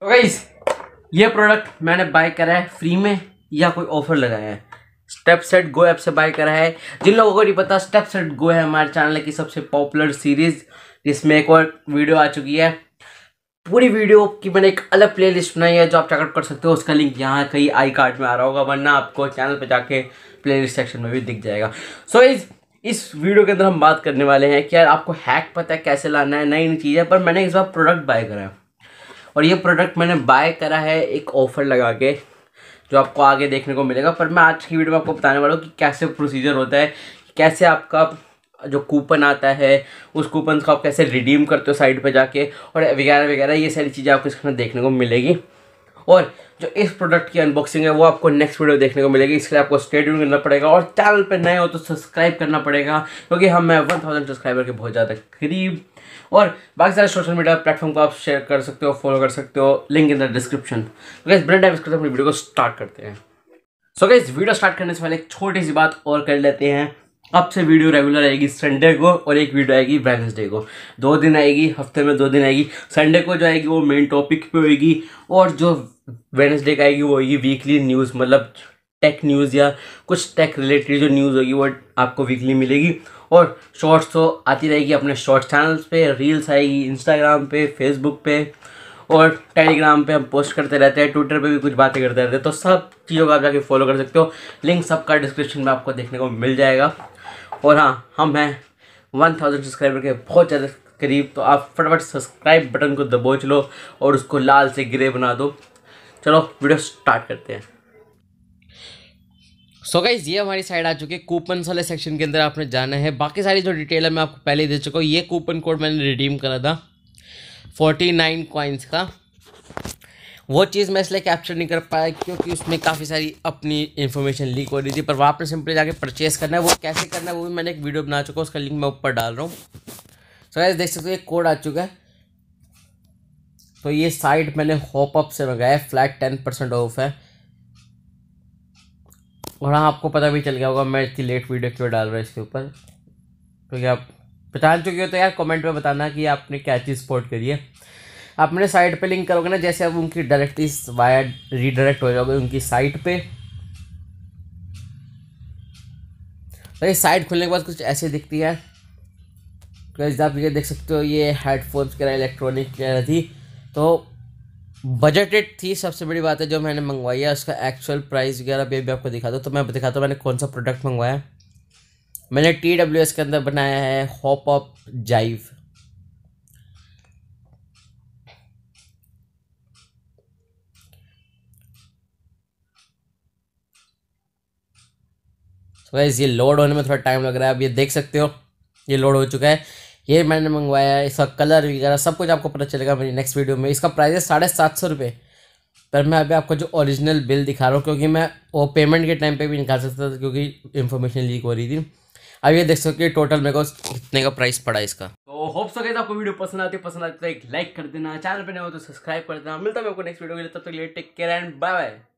तो गाइस ये प्रोडक्ट मैंने बाय करा है फ्री में या कोई ऑफर लगाया है स्टेप सेट गो ऐप से बाय करा है जिन लोगों को नहीं पता स्टेप सेट गो है हमारे चैनल की सबसे पॉपुलर सीरीज जिसमें एक और वीडियो आ चुकी है पूरी वीडियो की मैंने एक अलग प्लेलिस्ट बनाई है जो आप चेकआउट कर सकते हो उसका लिंक यहाँ कहीं आई कार्ड में आ रहा होगा वरना आपको चैनल पर जाके लिस्ट सेक्शन में भी दिख जाएगा सो so, इस इस वीडियो के अंदर हम बात करने वाले हैं कि यार आपको हैक पता है कैसे लाना है नई नई चीज़ें पर मैंने इस बार प्रोडक्ट बाय करा है और ये प्रोडक्ट मैंने बाय करा है एक ऑफ़र लगा के जो आपको आगे देखने को मिलेगा पर मैं आज की वीडियो में आपको बताने वाला हूँ कि कैसे प्रोसीजर होता है कैसे आपका जो कूपन आता है उस कूपन को आप कैसे रिडीम करते हो साइड पर जाके और वगैरह वगैरह ये सारी चीज़ें आपको इसमें देखने को मिलेगी और जो इस प्रोडक्ट की अनबॉक्सिंग है वो आपको नेक्स्ट वीडियो देखने को मिलेगी इसके लिए आपको स्टेड्यूल करना पड़ेगा और चैनल पर नए हो तो सब्सक्राइब करना पड़ेगा क्योंकि हम मैं वन थाउजेंड सब्सक्राइबर के बहुत ज़्यादा करीब और बाकी सारे सोशल मीडिया प्लेटफॉर्म को आप शेयर कर सकते हो फॉलो कर सकते हो लिंक इन द डिस्क्रिप्शन तो गैस ब्रेड टाइम करते अपनी वीडियो को स्टार्ट करते हैं so so, guys video start करने से पहले एक छोटी सी बात और कर लेते हैं अब से वीडियो रेगुलर आएगी संडे को और एक वीडियो आएगी वेनसडे को दो दिन आएगी हफ्ते में दो दिन आएगी संडे को जो आएगी वो मेन टॉपिक पे होगी और जो वेनसडे का आएगी वो होगी वीकली न्यूज़ मतलब टेक न्यूज़ या कुछ टेक रिलेटेड जो न्यूज़ होगी वो आपको वीकली मिलेगी और शॉर्ट्स तो आती रहेगी अपने शॉर्ट्स चैनल्स पे रील्स आएगी इंस्टाग्राम पे फेसबुक पे और टेलीग्राम पे हम पोस्ट करते रहते हैं ट्विटर पे भी कुछ बातें करते रहते हैं तो सब चीज़ों का आप जाके फॉलो कर सकते हो लिंक सबका डिस्क्रिप्शन में आपको देखने को मिल जाएगा और हाँ हम हैं वन थाउजेंड सब्सक्राइबर के बहुत ज़्यादा करीब तो आप फटाफट सब्सक्राइब बटन को दबोच लो और उसको लाल से ग्रे बना दो चलो वीडियो स्टार्ट करते हैं सो so गाइज ये हमारी साइड आ चुकी है कूपन वाले सेक्शन के अंदर आपने जाना है बाकी सारी जो डिटेल है मैं आपको पहले ही दे चुका हूँ ये कूपन कोड मैंने रिडीम करा था फोर्टी नाइन कॉइन्स का वो चीज़ मैं इसलिए कैप्चर नहीं कर पाया क्योंकि उसमें काफ़ी सारी अपनी इन्फॉर्मेशन लीक हो रही थी पर वहाँ पर सिंपली जाके परचेस करना है वो कैसे करना है वो भी मैंने एक वीडियो बना चुका उसका लिंक मैं ऊपर डाल रहा हूँ सर so, देख सकते हो एक कोड आ चुका है तो ये साइट मैंने होप अप से मंगाया फ्लैट टेन परसेंट ऑफ है और हाँ आपको पता भी चल गया होगा मैं इतनी लेट वीडियो क्यों डाल रहा हूँ इसके ऊपर क्योंकि तो आप पहचान चुके हो तो यार कमेंट में बताना कि आपने क्या चीज़ सपोर्ट करी है आप अपने साइट पे लिंक करोगे ना जैसे आप उनकी डायरेक्ट इस रीडायरेक्ट हो जाओगे उनकी साइट पे तो ये साइट खुलने के बाद कुछ ऐसे दिखती है तो आप ये देख सकते हो ये हेडफोन्स के इलेक्ट्रॉनिक वगैरह थी तो बजटेड थी सबसे बड़ी बात है जो मैंने मंगवाई है उसका एक्चुअल प्राइस वगैरह भी अभी आपको दिखा दो तो मैं दिखाता हूँ मैंने कौन सा प्रोडक्ट मंगवाया है मैंने टी डब्ल्यू एस के अंदर बनाया है हॉप ऑप जाइव तो ये लोड होने में थोड़ा टाइम लग रहा है अब ये देख सकते हो ये लोड हो चुका है ये मैंने मंगवाया है इसका कलर वगैरह सब कुछ आपको पता चलेगा मेरी नेक्स्ट वीडियो में इसका प्राइस है साढ़े सात सौ रुपये पर मैं अभी आपको जो ओरिजिनल बिल दिखा रहा हूँ क्योंकि मैं वो पेमेंट के टाइम पे भी निकाल सकता था क्योंकि इन्फॉर्मेशन लीक हो रही थी अब ये देख सकते टोटल मेरे को कितने का प्राइस पड़ा इसका तो होप सो आपको वीडियो पसंद आती है पसंद आती तो एक लाइक कर देना चैनल पर नहीं हो तो सब्सक्राइब कर देना मिलता है को नेक्स्ट वीडियो के लिए तब तक let take care and bye bye